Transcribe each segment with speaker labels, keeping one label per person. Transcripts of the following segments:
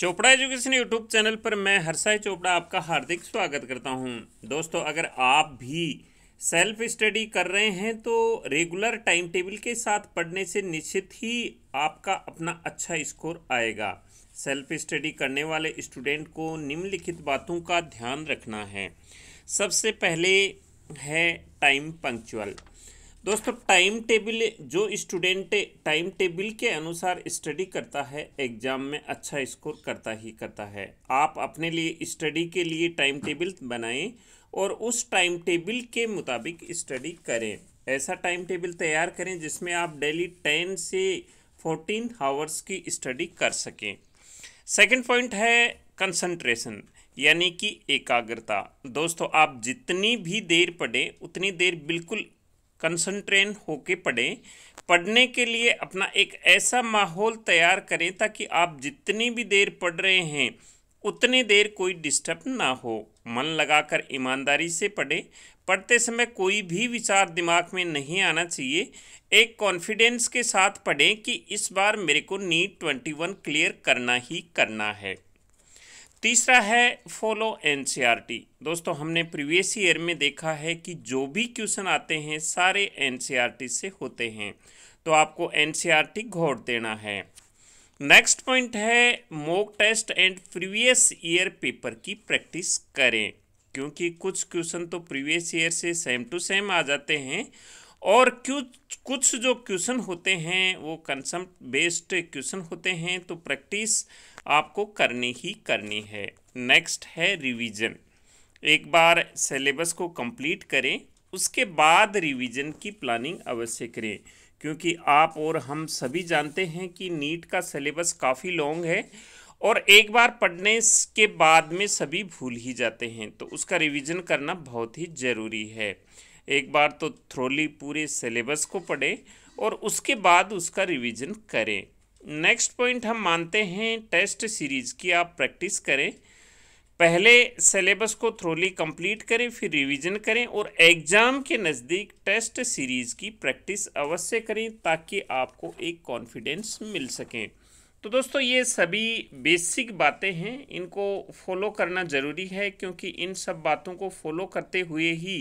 Speaker 1: Chopra education YouTube channel पर मैं हरसाई चोपड़ा आपका हार्दिक स्वागत करता हूं दोस्तों अगर आप भी सेल्फ स्टडी कर रहे हैं तो रेगुलर टाइम टेबल के साथ पढ़ने से निश्चित ही आपका अपना अच्छा स्कोर आएगा सेल्फ स्टडी करने वाले स्टूडेंट को निम्नलिखित बातों का ध्यान रखना है सबसे पहले है टाइम पंक्चुअल दोस्तों टाइम टेबल जो स्टूडेंट टाइम टेबल के अनुसार स्टडी करता है एग्ज़ाम में अच्छा स्कोर करता ही करता है आप अपने लिए स्टडी के लिए टाइम टेबल बनाएं और उस टाइम टेबल के मुताबिक स्टडी करें ऐसा टाइम टेबल तैयार करें जिसमें आप डेली टेन से फोर्टीन हावर्स की स्टडी कर सकें सेकेंड पॉइंट है कंसनट्रेशन यानी कि एकाग्रता दोस्तों आप जितनी भी देर पढ़ें उतनी देर बिल्कुल कंसंट्रेट होके पढ़ें पढ़ने के लिए अपना एक ऐसा माहौल तैयार करें ताकि आप जितनी भी देर पढ़ रहे हैं उतनी देर कोई डिस्टर्ब ना हो मन लगाकर ईमानदारी से पढ़ें पढ़ते समय कोई भी विचार दिमाग में नहीं आना चाहिए एक कॉन्फिडेंस के साथ पढ़ें कि इस बार मेरे को नीट ट्वेंटी वन क्लियर करना ही करना है तीसरा है फॉलो एनसीईआरटी दोस्तों हमने प्रीवियस ईयर में देखा है कि जो भी क्वेश्चन आते हैं सारे एनसीईआरटी से होते हैं तो आपको एनसीईआरटी घोट देना है नेक्स्ट पॉइंट है mock test and previous year paper की प्रैक्टिस करें क्योंकि कुछ क्वेश्चन तो प्रीवियस ईयर से सेम टू सेम आ जाते हैं और क्यों कुछ जो क्वेश्चन होते हैं वो कंसेप्ट बेस्ड क्वेश्चन होते हैं तो प्रैक्टिस आपको करनी ही करनी है नेक्स्ट है रिवीजन एक बार सिलेबस को कंप्लीट करें उसके बाद रिवीजन की प्लानिंग अवश्य करें क्योंकि आप और हम सभी जानते हैं कि नीट का सिलेबस काफ़ी लॉन्ग है और एक बार पढ़ने के बाद में सभी भूल ही जाते हैं तो उसका रिवीजन करना बहुत ही ज़रूरी है एक बार तो थ्रोली पूरे सिलेबस को पढ़ें और उसके बाद उसका रिवीजन करें नेक्स्ट पॉइंट हम मानते हैं टेस्ट सीरीज़ की आप प्रैक्टिस करें पहले सिलेबस को थ्रोली कंप्लीट करें फिर रिवीजन करें और एग्ज़ाम के नज़दीक टेस्ट सीरीज़ की प्रैक्टिस अवश्य करें ताकि आपको एक कॉन्फिडेंस मिल सके तो दोस्तों ये सभी बेसिक बातें हैं इनको फॉलो करना ज़रूरी है क्योंकि इन सब बातों को फॉलो करते हुए ही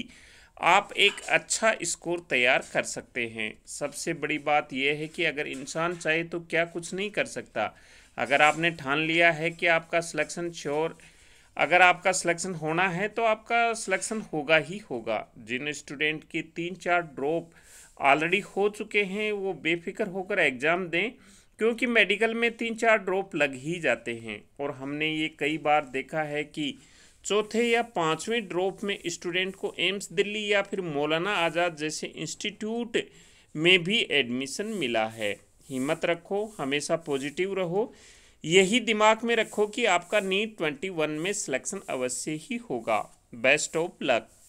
Speaker 1: आप एक अच्छा स्कोर तैयार कर सकते हैं सबसे बड़ी बात यह है कि अगर इंसान चाहे तो क्या कुछ नहीं कर सकता अगर आपने ठान लिया है कि आपका सिलेक्शन श्योर अगर आपका सिलेक्शन होना है तो आपका सिलेक्शन होगा ही होगा जिन स्टूडेंट के तीन चार ड्रॉप ऑलरेडी हो चुके हैं वो बेफिक्र होकर एग्ज़ाम दें क्योंकि मेडिकल में तीन चार ड्रॉप लग ही जाते हैं और हमने ये कई बार देखा है कि चौथे या पांचवें ड्रॉप में स्टूडेंट को एम्स दिल्ली या फिर मौलाना आज़ाद जैसे इंस्टीट्यूट में भी एडमिशन मिला है हिम्मत रखो हमेशा पॉजिटिव रहो यही दिमाग में रखो कि आपका नीट ट्वेंटी वन में सिलेक्शन अवश्य ही होगा बेस्ट ऑफ लक